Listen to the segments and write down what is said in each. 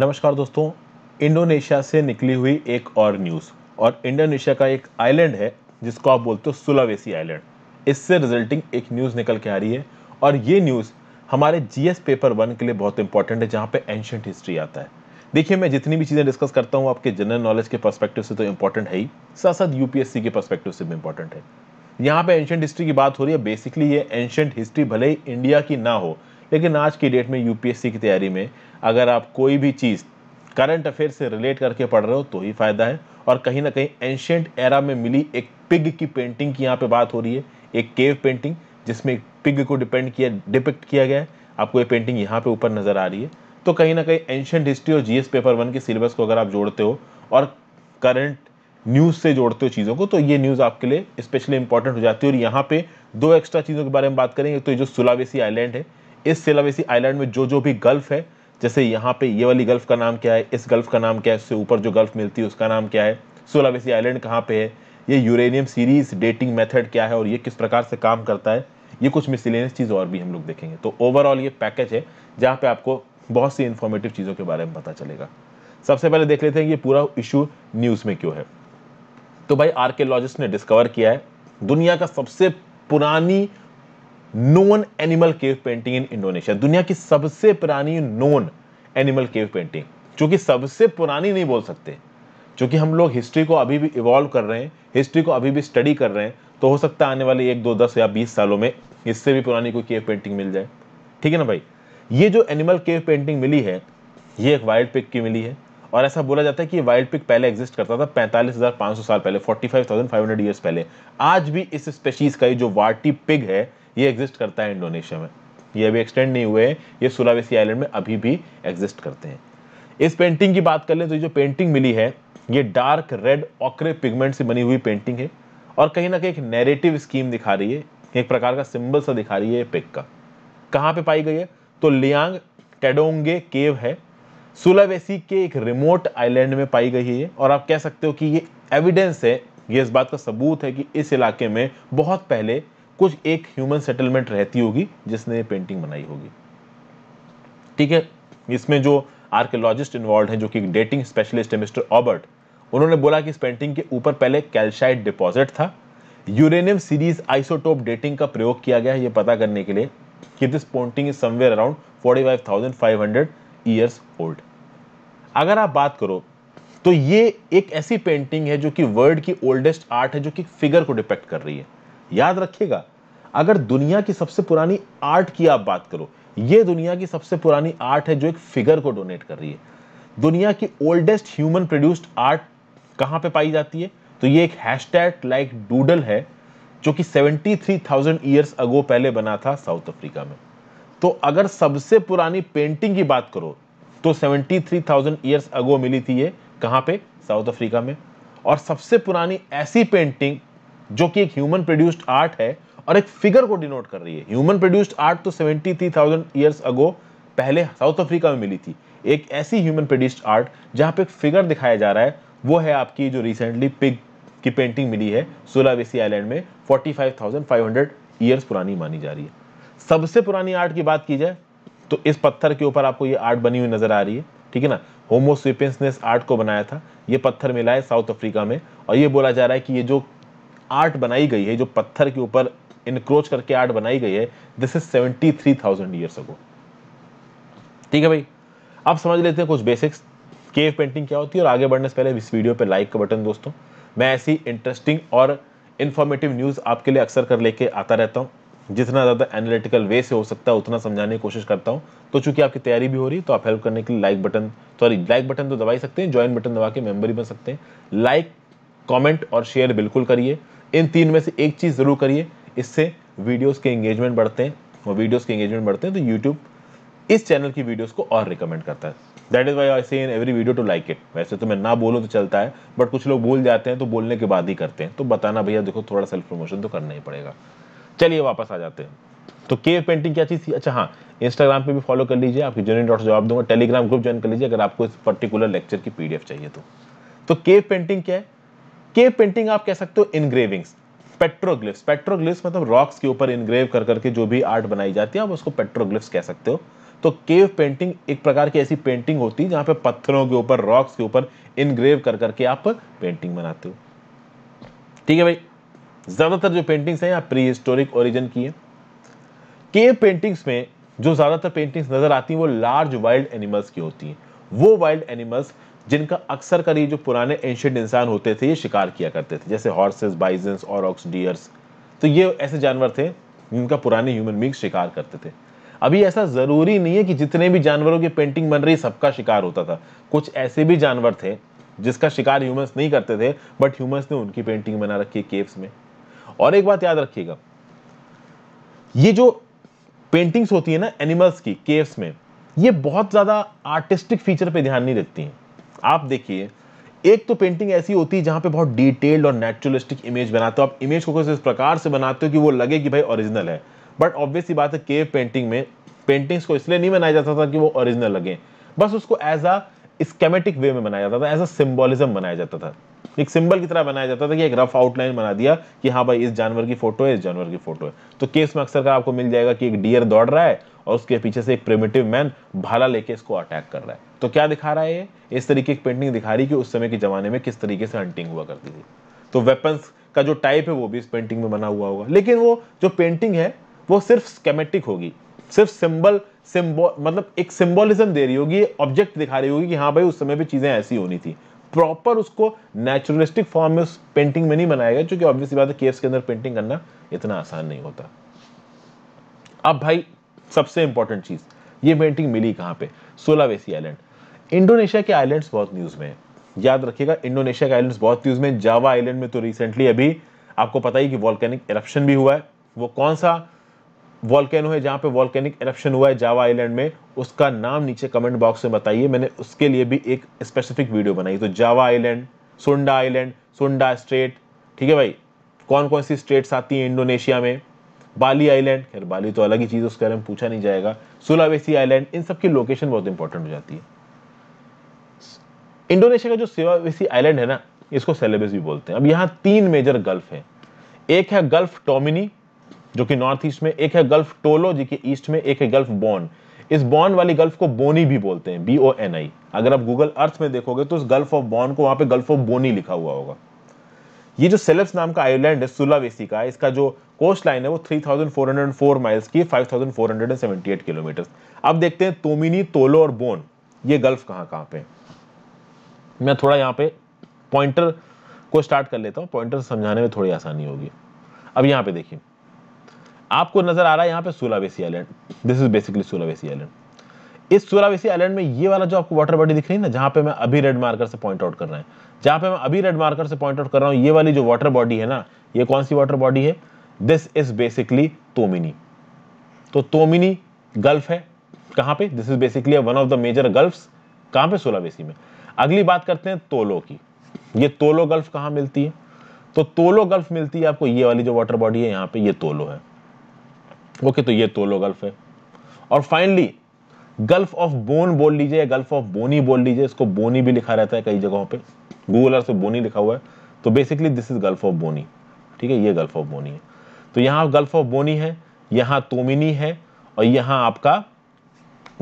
नमस्कार दोस्तों इंडोनेशिया से निकली हुई एक और न्यूज़ और इंडोनेशिया का एक आइलैंड है जिसको आप बोलते हो सुलावेसी आइलैंड इससे रिजल्टिंग एक न्यूज़ निकल के आ रही है और ये न्यूज़ हमारे जीएस पेपर वन के लिए बहुत इंपॉर्टेंट है जहाँ पे एंशंट हिस्ट्री आता है देखिए मैं जितनी भी चीज़ें डिस्कस करता हूँ आपके जनरल नॉलेज के पर्सपेक्टिव से तो इंपॉर्टेंट है ही साथ साथ यूपीएससी के पर्सपेक्टिव से भी इंपॉर्टेंट है यहाँ पे एंशंट हिस्ट्री की बात हो रही है बेसिकली ये एंशंट हिस्ट्री भले ही इंडिया की ना हो लेकिन आज की डेट में यूपीएससी की तैयारी में अगर आप कोई भी चीज़ करंट अफेयर से रिलेट करके पढ़ रहे हो तो ही फ़ायदा है और कहीं ना कहीं एंशेंट एरा में मिली एक पिग की पेंटिंग की यहाँ पे बात हो रही है एक केव पेंटिंग जिसमें एक पिग को डिपेंड किया डिपिक्ट किया गया है आपको ये पेंटिंग यहाँ पे ऊपर नज़र आ रही है तो कहीं ना कहीं एंशेंट हिस्ट्री और जीएस पेपर वन के सिलेबस को अगर आप जोड़ते हो और करंट न्यूज़ से जोड़ते हो चीज़ों को तो ये न्यूज़ आपके लिए स्पेशली इंपॉर्टेंट हो जाती है और यहाँ पे दो एक्स्ट्रा चीज़ों के बारे में बात करेंगे तो ये जो सुलावेसी आइलैंड है इस सिलावेसी आइलैंड में जो जो भी गल्फ है जैसे यहाँ पे ये वाली गल्फ का नाम क्या है इस गल्फ का नाम क्या है उससे ऊपर जो गल्फ मिलती है उसका नाम क्या है सोलावेसी आइलैंड कहाँ पे है ये यूरेनियम सीरीज डेटिंग मेथड क्या है और ये किस प्रकार से काम करता है ये कुछ मिसलेनियस चीज़ और भी हम लोग देखेंगे तो ओवरऑल ये पैकेज है जहाँ पे आपको बहुत सी इन्फॉर्मेटिव चीज़ों के बारे में पता चलेगा सबसे पहले देख लेते हैं ये पूरा इशू न्यूज़ में क्यों है तो भाई आर्कियोलॉजिस्ट ने डिस्कवर किया है दुनिया का सबसे पुरानी known animal cave painting in Indonesia दुनिया की सबसे पुरानी नोन एनिमल केव पेंटिंग जो कि सबसे पुरानी नहीं बोल सकते क्योंकि हम लोग हिस्ट्री को अभी भी इवॉल्व कर रहे हैं हिस्ट्री को अभी भी स्टडी कर रहे हैं तो हो सकता है आने वाले एक दो दस या बीस सालों में इससे भी पुरानी कोई केव पेंटिंग मिल जाए ठीक है ना भाई ये जो एनिमल केव पेंटिंग मिली है ये एक वाइल्ड पिक की मिली है और ऐसा बोला जाता है कि वाइल्ड पिक पहले एग्जिस्ट करता था 45,500 साल पहले 45,500 ईयर्स पहले आज भी इस स्पेशीज का ये जो वार्टी पिग है ये एग्जिस्ट करता है इंडोनेशिया में ये अभी एक्सटेंड नहीं हुए ये सुलावेसी आइलैंड में अभी भी एग्जिस्ट करते हैं इस पेंटिंग की बात कर लें तो जो पेंटिंग मिली है ये डार्क रेड ऑक्रे पिगमेंट से बनी हुई पेंटिंग है और कहीं ना कहीं एक नेरेटिव स्कीम दिखा रही है एक प्रकार का सिंबल सा दिखा रही है पिक का कहाँ पे पाई गई है तो लियांग टेडोंगे केव है सुलावेसी के एक रिमोट आइलैंड में पाई गई है और आप कह सकते हो कि ये एविडेंस है ये इस बात का सबूत है कि इस इलाके में बहुत पहले कुछ एक ह्यूमन सेटलमेंट रहती होगी जिसने पेंटिंग बनाई होगी ठीक है इसमें जो आर्कियोलॉजिस्ट इन्वॉल्व हैं जो कि डेटिंग स्पेशलिस्ट है मिस्टर ऑबर्ट उन्होंने बोला कि इस पेंटिंग के ऊपर पहले कैल्शाइड डिपॉजिट था यूरेनियम सीरीज आइसोटोप डेटिंग का प्रयोग किया गया है पता करने के लिए कि this painting is somewhere around 45,500 years old अगर आप बात करो तो ये एक ऐसी पेंटिंग है जो कि वर्ल्ड की ओल्डेस्ट आर्ट है जो कि फिगर को डिपेक्ट कर रही है याद रखिएगा अगर दुनिया की सबसे पुरानी आर्ट की आप बात करो ये दुनिया की सबसे पुरानी आर्ट है जो एक फिगर को डोनेट कर रही है दुनिया की ओल्डेस्ट ह्यूमन प्रोड्यूस्ड आर्ट कहां पे पाई जाती है तो ये एक हैशटैग लाइक डूडल है जो कि 73,000 ईयर्स अगो पहले बना था साउथ अफ्रीका में तो अगर सबसे पुरानी पेंटिंग की बात करो तो 73,000 ईयर्स अगो मिली थी ये कहां पे साउथ अफ्रीका में और सबसे पुरानी ऐसी पेंटिंग जो कि एक ह्यूमन प्रोड्यूस्ड आर्ट है और एक फिगर को डिनोट कर रही है ह्यूमन प्रोड्यूस्ड आर्ट तो seventy three thousand years ago पहले साउथ अफ्रीका में मिली थी एक ऐसी ह्यूमन प्रोड्यूस्ड आर्ट जहाँ पे एक फिगर दिखाया जा रहा है वो है आपकी जो रिसेंटली पिग की पेंटिंग मिली है सोलावेसी आइलैंड में forty five five thousand hundred years पुरानी मानी जा रही है सबसे पुरानी आर्ट की बात की जाए तो इस पत्थर के ऊपर आपको ये आर्ट बनी हुई नजर आ रही है ठीक है ना होमोस्विपियंस ने इस आर्ट को बनाया था ये पत्थर मिला है साउथ अफ्रीका में और ये बोला जा रहा है कि ये जो आर्ट बनाई गई है जो पत्थर के ऊपर इनक्रोच करके आर्ट बनाई गई है this is seventy three thousand years ago ठीक है भाई अब समझ लेते हैं कुछ बेसिक्स केव पेंटिंग क्या होती है और आगे बढ़ने से पहले इस वीडियो पे लाइक का बटन दोस्तों मैं ऐसी इंटरेस्टिंग और इन्फॉर्मेटिव न्यूज़ आपके लिए अक्सर कर लेके आता रहता हूँ जितना ज़्यादा एनालिटिकल वे से हो सकता है उतना समझाने की कोशिश करता हूँ तो चूंकि आपकी तैयारी भी हो रही है तो आप हेल्प करने के लिए like button sorry like button तो दबा ही सकते हैं ज्वाइन बटन दबा के मेम्बर ही बन सकते हैं लाइक कमेंट और शेयर बिल्कुल करिए इन तीन में से एक चीज़ ज़रूर करिए इससे वीडियोस के एंगेजमेंट बढ़ते हैं और वीडियोस के एंगेजमेंट बढ़ते हैं तो यूट्यूब इस चैनल की वीडियोस को और रिकमेंड करता है that is why I see in every video to like it वैसे तो मैं ना बोलूँ तो चलता है बट कुछ लोग बोल जाते हैं तो बोलने के बाद ही करते हैं तो बताना भैया देखो थोड़ा सेल्फ प्रमोशन तो करना ही पड़ेगा चलिए वापस आ जाते हैं तो केव पेंटिंग क्या चीज़ थी अच्छा हाँ इंस्टाग्राम पे भी फॉलो कर लीजिए आपकी जर्नी डॉट जवाब दूंगा टेलीग्राम ग्रुप ज्वाइन कर लीजिए अगर आपको इस पर्टिकुलर लेक्चर की पीडीएफ चाहिए तो तो केव पेंटिंग क्या है केव पेंटिंग आप कह सकते हो इनग्रेविंग्स पेट्रोग्लिफ्स पेट्रोग्लिफ्स मतलब रॉक्स के ऊपर इनग्रेव कर करके जो भी आर्ट बनाई जाती है आप उसको पेट्रोग्लिफ्स कह सकते हो तो केव पेंटिंग एक प्रकार की ऐसी पेंटिंग होती है जहां पे पत्थरों के ऊपर रॉक्स के ऊपर इनग्रेव कर करके आप पेंटिंग बनाते हो ठीक है भाई ज़्यादातर जो पेंटिंग्स हैं प्री हिस्टोरिक ओरिजिन की है केव पेंटिंग्स में जो ज़्यादातर पेंटिंग्स नज़र आती हैं वो लार्ज वाइल्ड एनिमल्स की होती हैं वो वाइल्ड एनिमल्स जिनका अक्सर कर ये जो पुराने एंशियंट इंसान होते थे ये शिकार किया करते थे जैसे हॉर्सेस बाइजेंस और ऑक्स डियर्स तो ये ऐसे जानवर थे जिनका पुराने ह्यूमन बींग शिकार करते थे अभी ऐसा ज़रूरी नहीं है कि जितने भी जानवरों की पेंटिंग बन रही सबका शिकार होता था कुछ ऐसे भी जानवर थे जिसका शिकार ह्यूमंस नहीं करते थे बट ह्यूमंस ने उनकी पेंटिंग बना रखी है केव्स में और एक बात याद रखिएगा ये जो पेंटिंग्स होती है ना एनिमल्स की केव्स में ये बहुत ज़्यादा आर्टिस्टिक फीचर पे ध्यान नहीं देती हैं आप देखिए एक तो पेंटिंग ऐसी होती है जहां पे बहुत डिटेल्ड और नेचुरलिस्टिक इमेज बनाते हो आप इमेज को कुछ इस प्रकार से बनाते हो कि वो लगे कि भाई ओरिजिनल है बट ऑब्वियसली बात है केव पेंटिंग में पेंटिंग्स को इसलिए नहीं बनाया जाता था कि वो ओरिजिनल लगे बस उसको एज अ स्केमेटिक वे में बनाया जाता था एज अ सिम्बोलिज्म बनाया जाता था एक सिंबल की तरह बनाया जाता था कि एक रफ आउटलाइन बना दिया कि हाँ भाई इस जानवर की फोटो है इस जानवर की फोटो है तो केस में अक्सर का आपको मिल जाएगा कि एक डियर दौड़ रहा है और उसके पीछे से एक प्रिमेटिव मैन भाला लेके इसको अटैक कर रहा है तो क्या दिखा रहा है ये इस तरीके की पेंटिंग दिखा रही कि उस समय के जमाने में किस तरीके से हंटिंग हुआ करती थी तो वेपन्स का जो टाइप है वो भी इस पेंटिंग में बना हुआ होगा लेकिन वो जो पेंटिंग है वो सिर्फ स्केमेटिक होगी सिर्फ सिंबल सिंबल मतलब एक सिंबोलिज्म दे रही होगी ऑब्जेक्ट दिखा रही होगी कि हाँ भाई उस समय पे चीज़ें ऐसी होनी थी प्रॉपर उसको नेचुरलिस्टिक फॉर्म में उस पेंटिंग में नहीं बनाया गया क्योंकि ऑब्वियसली बात है केव्स के अंदर पेंटिंग करना इतना आसान नहीं होता अब भाई सबसे इंपॉर्टेंट चीज़ ये पेंटिंग मिली कहां पे सोलावेसी आइलैंड इंडोनेशिया के आइलैंड्स बहुत न्यूज़ में है याद रखिएगा इंडोनेशिया के आइलैंड्स बहुत न्यूज़ में जावा आइलैंड में तो रिसेंटली अभी आपको पता ही कि वॉल्केनिक इरप्शन भी हुआ है वो कौन सा वॉल्केनो है जहाँ पे वॉल्केनिक एरप्शन हुआ है जावा आइलैंड में उसका नाम नीचे कमेंट बॉक्स में बताइए मैंने उसके लिए भी एक स्पेसिफिक वीडियो बनाई तो Java island Sunda island Sunda strait ठीक है भाई कौन कौन सी स्टेट्स आती हैं इंडोनेशिया में बाली आइलैंड खैर बाली तो अलग ही चीज़ उसके बारे में पूछा नहीं जाएगा सुलावेसी आइलैंड इन सबकी लोकेशन बहुत इंपॉर्टेंट हो जाती है इंडोनेशिया का जो सिवावेसी आइलैंड है ना इसको सेलेबस भी बोलते हैं अब यहाँ तीन मेजर गल्फ हैं एक है गल्फ टोमिनी जो कि नॉर्थ ईस्ट में एक है गल्फ टोलो जो कि ईस्ट में एक है गल्फ बॉन इस बॉन वाली गल्फ को बोनी भी बोलते हैं बी ओ एन आई अगर आप गूगल अर्थ में देखोगे तो उस गल्फ ऑफ बॉन को वहां पे गल्फ ऑफ बोनी लिखा हुआ होगा ये जो सेलेब्स नाम का आइलैंड है सुलावेसी का इसका जो कोस्ट लाइन है वो 3,404 माइल्स की 5,478 किलोमीटर अब देखते हैं तोमिनी तोलो और बोन ये गल्फ कहाँ कहाँ पे मैं थोड़ा यहाँ पे पॉइंटर को स्टार्ट कर लेता हूँ पॉइंटर समझाने में थोड़ी आसानी होगी अब यहाँ पे देखिए आपको नजर आ रहा है यहाँ पे Sulawesi island this is basically Sulawesi island इस सोलावेसी आइलैंड में ये वाला जो आपको वाटर बॉडी दिख रही है ना जहाँ पे मैं अभी रेड मार्कर से पॉइंट आउट कर रहा है जहाँ पे मैं अभी रेड मार्कर से पॉइंट आउट कर रहा हूँ ये वाली जो वाटर बॉडी है ना ये कौन सी वाटर बॉडी है दिस इज बेसिकली तोमिनी तो तोमिनी गल्फ है कहाँ पे this is basically one of the major gulf कहाँ पे सोलावेसी में अगली बात करते हैं तोलो की ये तोलो गल्फ कहाँ मिलती है तो तोलो गल्फ मिलती है आपको ये वाली जो वाटर बॉडी है यहाँ पे ये तोलो है ओके तो ये तोलो गल्फ है और फाइनली गल्फ ऑफ बोन बोल लीजिए या गल्फ ऑफ बोनी बोल लीजिए इसको बोनी भी लिखा रहता है कई जगहों पे गूगल अर्थ बोनी लिखा हुआ है तो basically this is Gulf of Bone ठीक है ये गल्फ ऑफ बोनी है तो यहाँ गल्फ ऑफ बोनी है यहाँ तोमिनी है और यहाँ आपका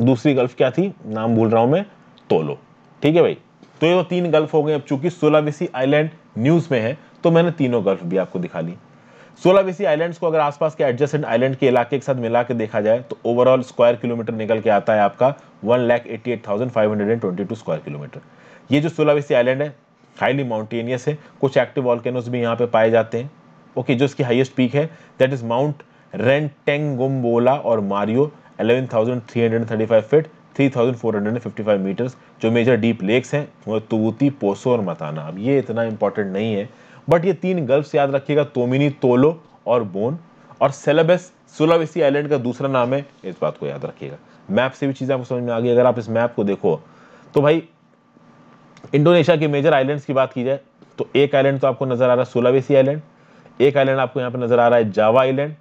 दूसरी गल्फ क्या थी नाम भूल रहा हूँ मैं तोलो ठीक है भाई तो ये तीन गल्फ हो गए अब चूंकि सोलाविसी आइलैंड न्यूज़ में है तो मैंने तीनों गल्फ भी आपको दिखा ली सोलाबेसी आइलैंड्स को अगर आसपास के एडजस्टेंट आइलैंड के इलाके के साथ मिला के देखा जाए तो ओवरऑल स्क्वायर किलोमीटर निकल के आता है आपका one lakh eighty eight thousand five hundred and twenty two square kilometre ये जो सोलावेसी आइलैंड है हाईली माउंटेनियस है कुछ एक्टिव वॉल्केनोज भी यहाँ पे पाए जाते हैं ओके जो इसकी हाइएस्ट पीक है दैट इज माउंट रेंटेंगोम्बोला और मारियो eleven thousand thousand three three hundred thirty five feet four and fifty five metres जो मेजर डीप लेक्स हैं वो तूती पोसो और मताना अब ये इतना इंपॉर्टेंट नहीं है बट ये तीन गल्फ्स याद रखिएगा तोमिनी तोलो और बोन और सेलेबस सुलावेसी आइलैंड का दूसरा नाम है इस बात को याद रखिएगा मैप से भी चीज़ आपको समझ में आ गई अगर आप इस मैप को देखो तो भाई इंडोनेशिया के मेजर आइलैंड्स की बात की जाए तो एक आइलैंड तो आपको नज़र आ रहा है सोलावेसी आइलैंड एक आइलैंड आपको यहाँ पर नज़र आ रहा है जावा आइलैंड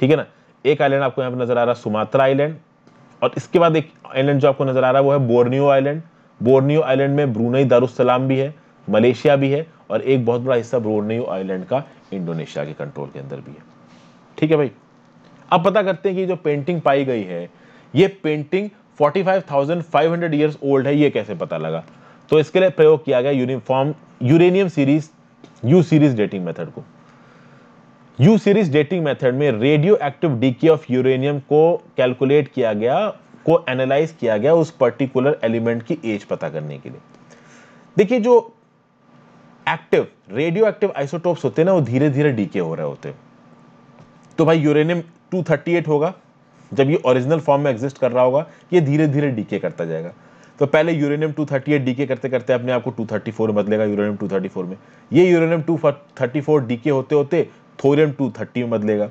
ठीक है ना एक आइलैंड आपको यहाँ पर नज़र आ रहा है सुमात्रा आइलैंड और इसके बाद एक आइलैंड जो आपको नज़र आ रहा है वो है बोर्नियो आइलैंड बोर्नियो आइलैंड में ब्रूनई दारुसलाम भी है मलेशिया भी है और एक बहुत बड़ा हिस्सा ब्रोडनेयू आइलैंड का इंडोनेशिया के कंट्रोल के अंदर भी है ठीक है भाई अब पता करते हैं कि जो पेंटिंग पाई गई है ये पेंटिंग 45,500 इयर्स ओल्ड है ये कैसे पता लगा तो इसके लिए प्रयोग किया गया uniform uranium series U series dating method को यू सीरीज डेटिंग मेथड में radio active decay of uranium को कैलकुलेट किया गया को एनालाइज किया गया उस पर्टिकुलर एलिमेंट की एज पता करने के लिए देखिए जो एक्टिव रेडियो एक्टिव आइसोटोप्स होते हैं ना वो धीरे धीरे डीके हो रहे होते तो भाई यूरेनियम 238 होगा जब ये ओरिजिनल फॉर्म में एग्जिस्ट कर रहा होगा ये धीरे धीरे डीके करता जाएगा तो पहले यूरेनियम 238 डीके करते करते अपने आप को 234 बदलेगा यूरेनियम 234 में ये यूरेनियम 234 डीके होते होते थोरियम 230 में बदलेगा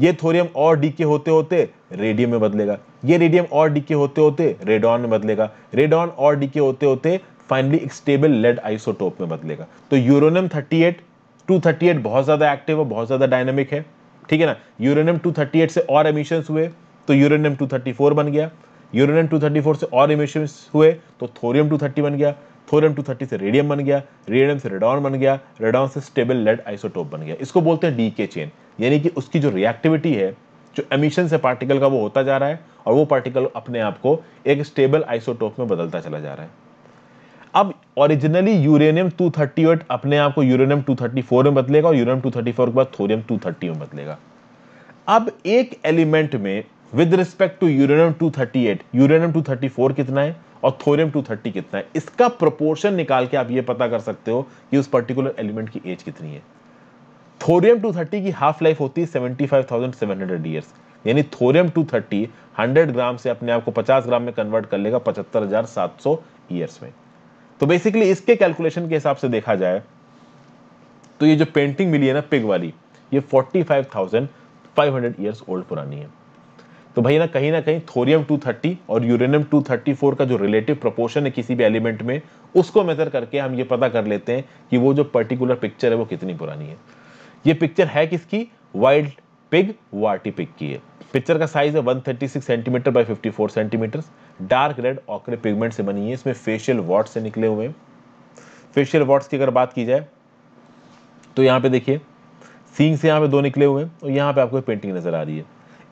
ये थोरियम और डीके होते होते रेडियम में बदलेगा ये रेडियम और डीके होते होते रेडॉन में बदलेगा रेडॉन और डीके होते होते फाइनली एक स्टेबल लेड आइसोटोप में बदलेगा तो यूरोनियम 38 238 बहुत ज़्यादा एक्टिव है बहुत ज़्यादा डायनेमिक है ठीक है ना थर्टी 238 से और एमिशन हुए तो थर्टी 234 बन गया थर्टी 234 से और एमिशन हुए तो थोरियम 230 बन गया थोरियम 230 से रेडियम बन गया रेडियम से रेडॉन बन गया रेडॉन से स्टेबल लेड आइसोटोप बन गया इसको बोलते हैं डी के चेन यानी कि उसकी जो रिएक्टिविटी है जो एमिशन से पार्टिकल का वो होता जा रहा है और वो पार्टिकल अपने आप को एक स्टेबल आइसोटोप में बदलता चला जा रहा है अब ओरिजिनली यूरेनियम 238 अपने आप को यूरेनियम 234 में बदलेगा और यूरेनियम 234 के बाद थोरियम 230 में बदलेगा अब एक एलिमेंट में with respect to uranium 238 uranium 234 कितना है और थोरियम 230 कितना है इसका प्रोपोर्शन निकाल के आप ये पता कर सकते हो कि उस पर्टिकुलर एलिमेंट की एज कितनी है थोरियम 230 की हाफ लाइफ होती है 75,700 ईयर्स यानी थोरियम 230 100 ग्राम से अपने आप को 50 ग्राम में कन्वर्ट कर लेगा 75,700 ईयर्स में तो बेसिकली इसके कैलकुलेशन के हिसाब से देखा जाए तो ये जो पेंटिंग मिली है ना पिग वाली ये 45,500 इयर्स ओल्ड पुरानी है तो भैया ना कहीं ना कहीं थोरियम 230 और यूरेनियम 234 का जो रिलेटिव प्रोपोर्शन है किसी भी एलिमेंट में उसको मेजर करके हम ये पता कर लेते हैं कि वो जो पर्टिकुलर पिक्चर है वो कितनी पुरानी है ये पिक्चर है किसकी वाइल्ड पिग वार्टी पिग की है पिक्चर का साइज है 136 centimetre by 54 centimetre dark red ochre pigment से बनी है इसमें फेशियल वॉट्स से निकले हुए हैं फेशियल वॉट्स की अगर बात की जाए तो यहाँ पे देखिए सींग से यहाँ पे दो निकले हुए हैं और यहाँ पे आपको पेंटिंग नज़र आ रही है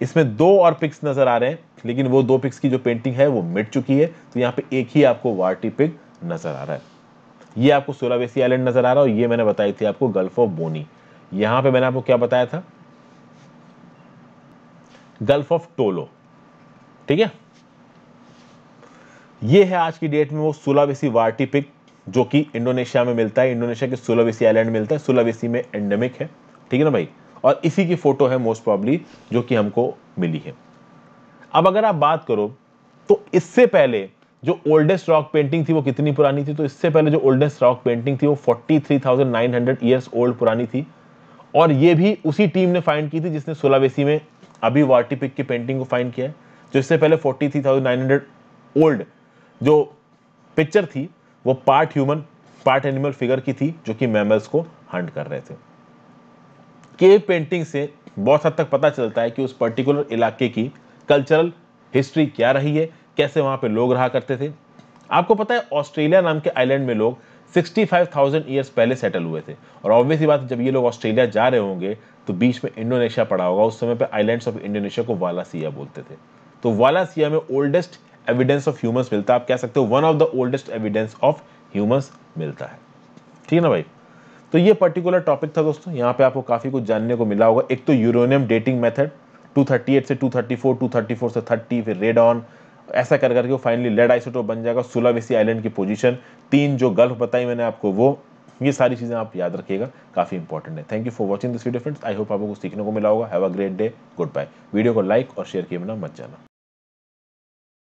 इसमें दो और पिक्स नज़र आ रहे हैं लेकिन वो दो पिक्स की जो पेंटिंग है वो मिट चुकी है तो यहाँ पे एक ही आपको वार्टी पिग नज़र आ रहा है ये आपको सोलावेसी आइलैंड नज़र आ रहा है और ये मैंने बताई थी आपको गल्फ ऑफ बोनी यहाँ पे मैंने आपको क्या बताया था गल्फ ऑफ टोलो ठीक है ये है आज की डेट में वो सुलावेसी वार्टी पिक जो कि इंडोनेशिया में मिलता है इंडोनेशिया के सुलावेसी आइलैंड मिलता है सुलावेसी में एंडेमिक है ठीक है ना भाई और इसी की फोटो है मोस्ट प्रॉब्ली जो कि हमको मिली है अब अगर आप बात करो तो इससे पहले जो ओल्डेस्ट रॉक पेंटिंग थी वो कितनी पुरानी थी तो इससे पहले जो ओल्डेस्ट रॉक पेंटिंग थी वो 43,900 ईयर्स ओल्ड पुरानी थी और ये भी उसी टीम ने फाइंड की थी जिसने सोलावेसी में अभी वार्टी पिक की पेंटिंग को फाइन किया है जो इससे पहले forty three thousand nine hundred old जो पिक्चर थी वो part human part animal figure की थी जो कि मैमल्स को हंट कर रहे थे केव पेंटिंग से बहुत हद तक पता चलता है कि उस पर्टिकुलर इलाके की कल्चरल हिस्ट्री क्या रही है कैसे वहाँ पे लोग रहा करते थे आपको पता है ऑस्ट्रेलिया नाम के आइलैंड में लोग 65,000 इयर्स पहले सेटल हुए थे और ऑब्वियसली बात जब ये लोग ऑस्ट्रेलिया जा रहे होंगे तो बीच में इंडोनेशिया पड़ा होगा उस समय पे आइलैंड्स ऑफ इंडोनेशिया को वालासिया बोलते थे तो वालासिया में ओल्डेस्ट एविडेंस ऑफ ह्यूमंस मिलता है आप कह सकते हो one of the oldest evidence of humans मिलता है ठीक है ना भाई तो ये पर्टिकुलर टॉपिक था दोस्तों यहाँ पे आपको काफ़ी कुछ जानने को मिला होगा एक तो यूरोनियम डेटिंग मेथड 238 से 234 234 से 30 फिर रेड ऑन ऐसा कर करके वो फाइनली लेड आइसोटोप बन जाएगा सुलावेसी आइलैंड की पोजीशन तीन जो गल्फ बताई मैंने आपको वो ये सारी चीज़ें आप याद रखिएगा काफ़ी इंपॉर्टेंट है thank you for watching this video friends I hope आपको सीखने को मिला होगा have a great day good bye video को लाइक और शेयर किए बिना मत जाना